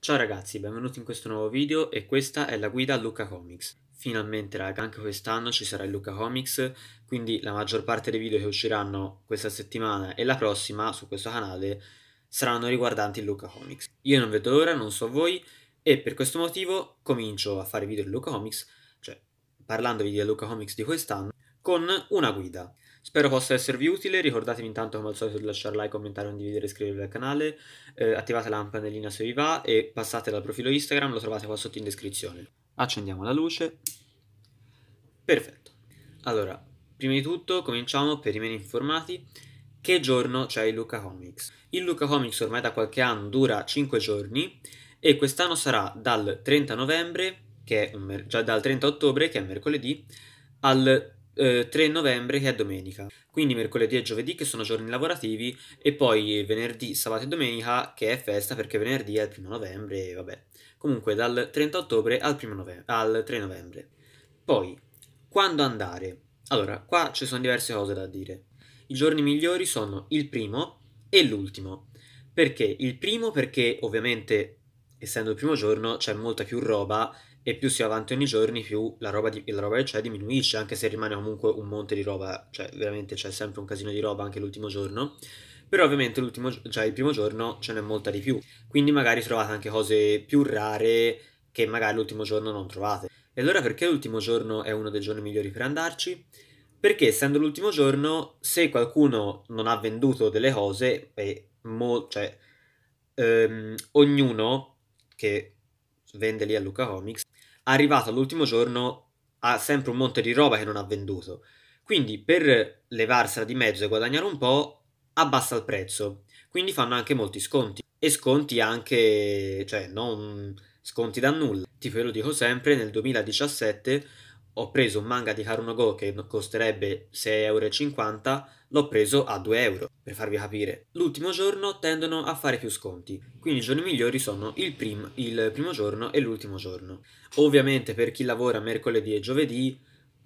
Ciao ragazzi, benvenuti in questo nuovo video e questa è la guida a Luca Comics. Finalmente raga, anche quest'anno ci sarà il Luca Comics, quindi la maggior parte dei video che usciranno questa settimana e la prossima su questo canale saranno riguardanti il Luca Comics. Io non vedo l'ora, non so voi, e per questo motivo comincio a fare video di Luca Comics, cioè parlandovi di Luca Comics di quest'anno, con una guida. Spero possa esservi utile, ricordatevi intanto come al solito di lasciare like, commentare, condividere, e iscrivervi al canale, eh, attivate la campanellina se vi va e passate dal profilo Instagram, lo trovate qua sotto in descrizione. Accendiamo la luce. Perfetto. Allora, prima di tutto cominciamo per i meno informati. Che giorno c'è il Luca Comics? Il Luca Comics ormai da qualche anno dura 5 giorni e quest'anno sarà dal 30 novembre, che è mer- già dal 30 ottobre, che è mercoledì, al 3 eh, novembre che è domenica. Quindi mercoledì e giovedì che sono giorni lavorativi e poi venerdì, sabato e domenica che è festa perché venerdì è il primo novembre e vabbè. Comunque dal 30 ottobre al, novembre, al 3 novembre. Poi, quando andare? Allora, qua ci sono diverse cose da dire. I giorni migliori sono il primo e l'ultimo. Perché? Il primo perché ovviamente essendo il primo giorno c'è molta più roba e più si va avanti ogni giorno, più la roba, di, la roba che c'è diminuisce, anche se rimane comunque un monte di roba, cioè veramente c'è sempre un casino di roba anche l'ultimo giorno, però ovviamente l'ultimo, cioè il primo giorno ce n'è molta di più, quindi magari trovate anche cose più rare che magari l'ultimo giorno non trovate. E allora perché l'ultimo giorno è uno dei giorni migliori per andarci? Perché essendo l'ultimo giorno, se qualcuno non ha venduto delle cose, e mo- cioè, ehm, ognuno che vende lì a Luca Comics arrivato all'ultimo giorno ha sempre un monte di roba che non ha venduto. Quindi per levarsela di mezzo e guadagnare un po', abbassa il prezzo. Quindi fanno anche molti sconti. E sconti anche, cioè non sconti da nulla. Tipo, ve lo dico sempre, nel 2017 ho preso un manga di Haruno Go che costerebbe 6,50€, l'ho preso a 2 euro, per farvi capire. L'ultimo giorno tendono a fare più sconti, quindi i giorni migliori sono il, prim- il primo giorno e l'ultimo giorno. Ovviamente per chi lavora mercoledì e giovedì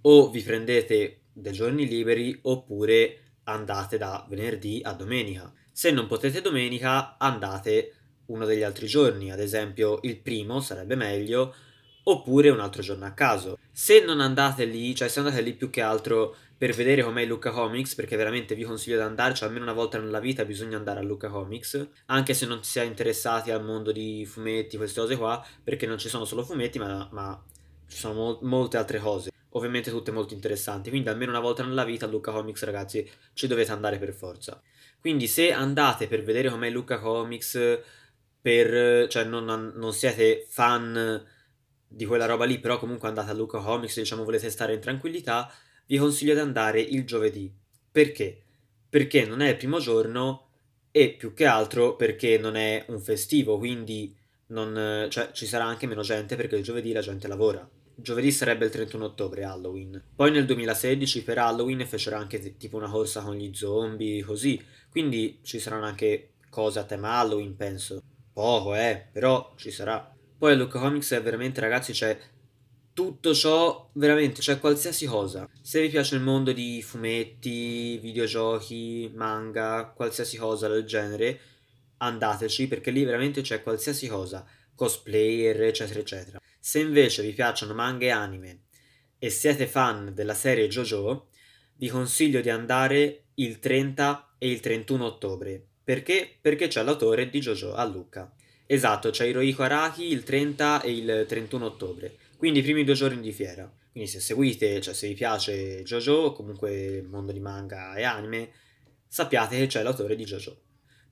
o vi prendete dei giorni liberi oppure andate da venerdì a domenica. Se non potete domenica andate uno degli altri giorni, ad esempio il primo sarebbe meglio oppure un altro giorno a caso. Se non andate lì, cioè se andate lì più che altro per vedere com'è Luca Comics, perché veramente vi consiglio di andarci, almeno una volta nella vita bisogna andare a Luca Comics, anche se non si è interessati al mondo di fumetti, queste cose qua, perché non ci sono solo fumetti, ma, ma ci sono mol- molte altre cose, ovviamente tutte molto interessanti, quindi almeno una volta nella vita a Luca Comics ragazzi ci dovete andare per forza. Quindi se andate per vedere com'è Luca Comics, per, cioè non, non siete fan di quella roba lì, però comunque andate a Luca Comics, diciamo volete stare in tranquillità, vi consiglio di andare il giovedì. Perché? Perché non è il primo giorno e più che altro perché non è un festivo, quindi non, cioè, ci sarà anche meno gente perché il giovedì la gente lavora. Giovedì sarebbe il 31 ottobre Halloween. Poi nel 2016 per Halloween fecero anche tipo una corsa con gli zombie, così. Quindi ci saranno anche cose a tema Halloween, penso. Poco, eh, però ci sarà. Poi a Luca Comics è veramente, ragazzi, c'è cioè, tutto ciò, veramente, c'è cioè, qualsiasi cosa. Se vi piace il mondo di fumetti, videogiochi, manga, qualsiasi cosa del genere, andateci perché lì veramente c'è qualsiasi cosa, cosplayer, eccetera, eccetera. Se invece vi piacciono manga e anime e siete fan della serie JoJo, vi consiglio di andare il 30 e il 31 ottobre. Perché? Perché c'è l'autore di JoJo a Lucca. Esatto, c'è Hirohiko Araki il 30 e il 31 ottobre, quindi i primi due giorni di fiera. Quindi se seguite, cioè se vi piace JoJo, comunque il mondo di manga e anime, sappiate che c'è l'autore di JoJo.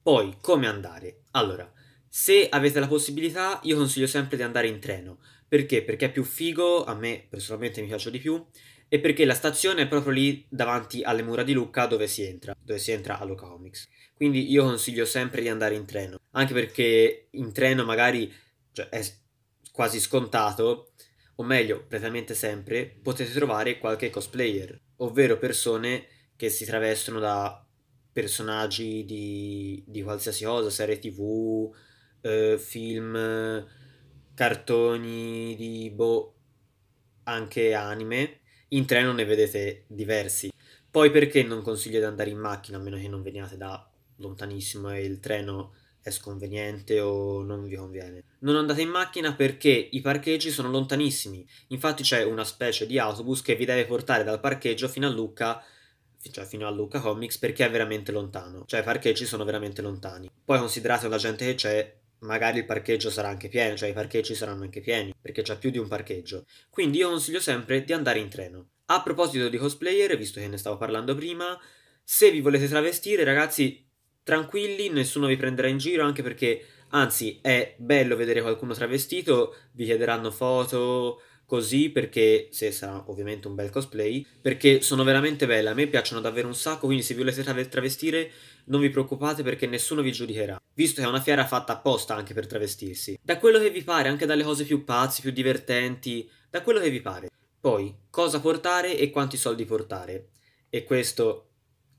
Poi, come andare? Allora, se avete la possibilità, io consiglio sempre di andare in treno. Perché? Perché è più figo, a me personalmente mi piace di più, e perché la stazione è proprio lì davanti alle mura di Lucca dove si entra, dove si entra a all'Ocomics. Quindi io consiglio sempre di andare in treno, anche perché in treno magari cioè, è quasi scontato, o meglio, praticamente sempre, potete trovare qualche cosplayer, ovvero persone che si travestono da personaggi di, di qualsiasi cosa, serie tv, eh, film, cartoni di boh, anche anime. In treno ne vedete diversi. Poi perché non consiglio di andare in macchina, a meno che non veniate da lontanissima e il treno è sconveniente o non vi conviene. Non andate in macchina perché i parcheggi sono lontanissimi. Infatti c'è una specie di autobus che vi deve portare dal parcheggio fino a Lucca cioè fino a Lucca Comics, perché è veramente lontano. Cioè i parcheggi sono veramente lontani. Poi considerate la gente che c'è, magari il parcheggio sarà anche pieno, cioè i parcheggi saranno anche pieni, perché c'è più di un parcheggio. Quindi io consiglio sempre di andare in treno. A proposito di cosplayer, visto che ne stavo parlando prima, se vi volete travestire, ragazzi, tranquilli, nessuno vi prenderà in giro anche perché, anzi, è bello vedere qualcuno travestito, vi chiederanno foto, così perché se sarà ovviamente un bel cosplay perché sono veramente belle a me piacciono davvero un sacco quindi se vi volete travestire non vi preoccupate perché nessuno vi giudicherà visto che è una fiera fatta apposta anche per travestirsi da quello che vi pare anche dalle cose più pazze più divertenti da quello che vi pare poi cosa portare e quanti soldi portare e questo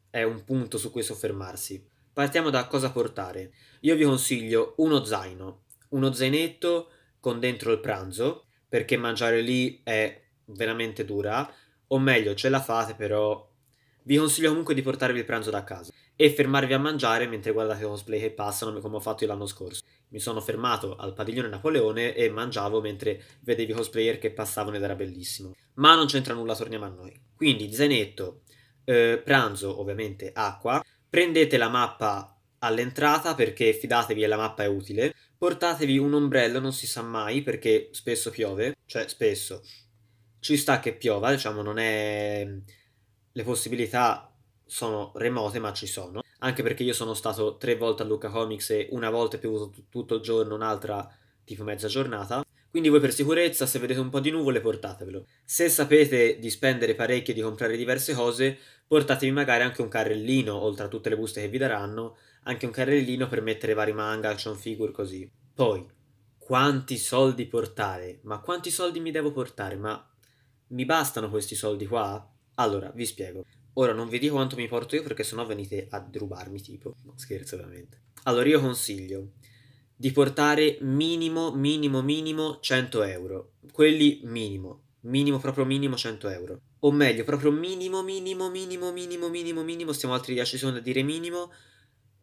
è un punto su cui soffermarsi Partiamo da cosa portare. Io vi consiglio uno zaino, uno zainetto con dentro il pranzo, perché mangiare lì è veramente dura, o meglio ce la fate però vi consiglio comunque di portarvi il pranzo da casa e fermarvi a mangiare mentre guardate i cosplay che passano come ho fatto io l'anno scorso. Mi sono fermato al padiglione Napoleone e mangiavo mentre vedevi i cosplayer che passavano ed era bellissimo. Ma non c'entra nulla, torniamo a noi. Quindi zainetto, eh, pranzo ovviamente acqua, Prendete la mappa all'entrata perché fidatevi la mappa è utile. Portatevi un ombrello, non si sa mai perché spesso piove, cioè spesso ci sta che piova, diciamo non è... le possibilità sono remote ma ci sono. Anche perché io sono stato tre volte a Luca Comics e una volta è piovuto t- tutto il giorno, un'altra tipo mezza giornata. Quindi voi per sicurezza, se vedete un po' di nuvole, portatevelo. Se sapete di spendere parecchio e di comprare diverse cose, Portatevi magari anche un carrellino, oltre a tutte le buste che vi daranno, anche un carrellino per mettere vari manga, action figure, così. Poi, quanti soldi portare? Ma quanti soldi mi devo portare? Ma mi bastano questi soldi qua? Allora, vi spiego. Ora non vi dico quanto mi porto io perché sennò venite a rubarmi tipo. No, scherzo veramente. Allora io consiglio di portare minimo, minimo, minimo 100 euro. Quelli minimo. Minimo, proprio minimo 100 euro o meglio, proprio minimo, minimo, minimo, minimo, minimo, minimo, stiamo altri 10 secondi a dire minimo,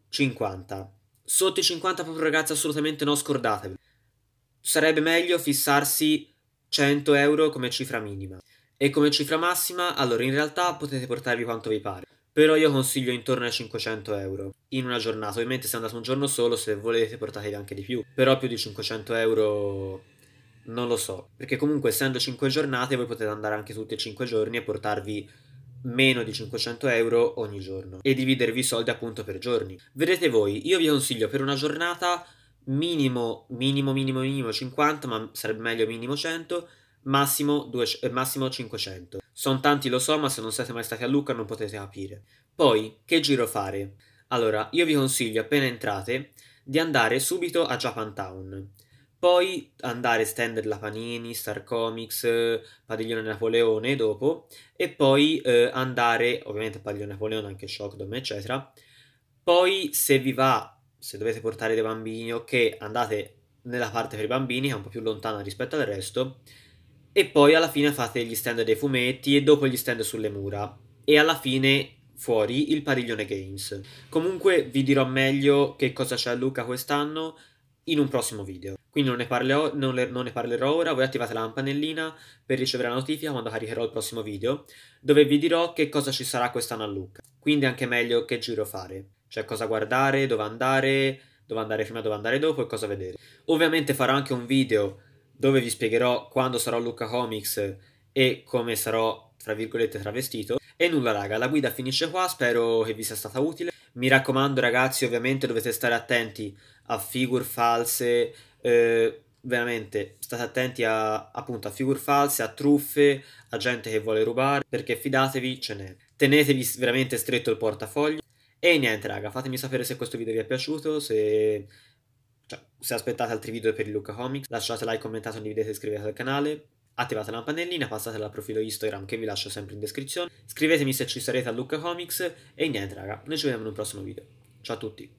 50. Sotto i 50 proprio ragazzi assolutamente no, scordatevi. Sarebbe meglio fissarsi 100 euro come cifra minima. E come cifra massima, allora in realtà potete portarvi quanto vi pare. Però io consiglio intorno ai 500 euro in una giornata. Ovviamente se andate un giorno solo, se volete portatevi anche di più. Però più di 500 euro non lo so, perché comunque essendo 5 giornate voi potete andare anche tutti e 5 giorni e portarvi meno di 500 euro ogni giorno e dividervi i soldi appunto per giorni. Vedete voi, io vi consiglio per una giornata minimo, minimo, minimo, minimo 50, ma sarebbe meglio minimo 100, massimo, 200, eh, massimo 500. Sono tanti, lo so, ma se non siete mai stati a Lucca non potete capire. Poi, che giro fare? Allora, io vi consiglio appena entrate di andare subito a Japantown poi andare a Stenderla Panini, Star Comics, eh, Padiglione Napoleone dopo, e poi eh, andare ovviamente Padiglione Napoleone, anche Shockdom, eccetera. Poi se vi va, se dovete portare dei bambini, ok, andate nella parte per i bambini, che è un po' più lontana rispetto al resto, e poi alla fine fate gli stand dei fumetti e dopo gli stand sulle mura, e alla fine fuori il padiglione Games. Comunque vi dirò meglio che cosa c'è a Luca quest'anno in un prossimo video. Quindi non ne, parlerò, non, le, non ne, parlerò, ora, voi attivate la campanellina per ricevere la notifica quando caricherò il prossimo video, dove vi dirò che cosa ci sarà quest'anno a Lucca. Quindi anche meglio che giro fare, cioè cosa guardare, dove andare, dove andare prima, dove andare dopo e cosa vedere. Ovviamente farò anche un video dove vi spiegherò quando sarò a Lucca Comics e come sarò, tra virgolette, travestito. E nulla raga, la guida finisce qua, spero che vi sia stata utile. Mi raccomando ragazzi, ovviamente dovete stare attenti a figure false, eh, veramente state attenti a, appunto a figure false, a truffe, a gente che vuole rubare, perché fidatevi, ce n'è. Tenetevi veramente stretto il portafoglio. E niente raga, fatemi sapere se questo video vi è piaciuto, se, cioè, se aspettate altri video per il Luca Comics, lasciate like, commentate, condividete, iscrivetevi al canale, attivate la pannellina, passate al profilo Instagram che vi lascio sempre in descrizione, scrivetemi se ci sarete a Luca Comics e niente raga, noi ci vediamo in un prossimo video. Ciao a tutti!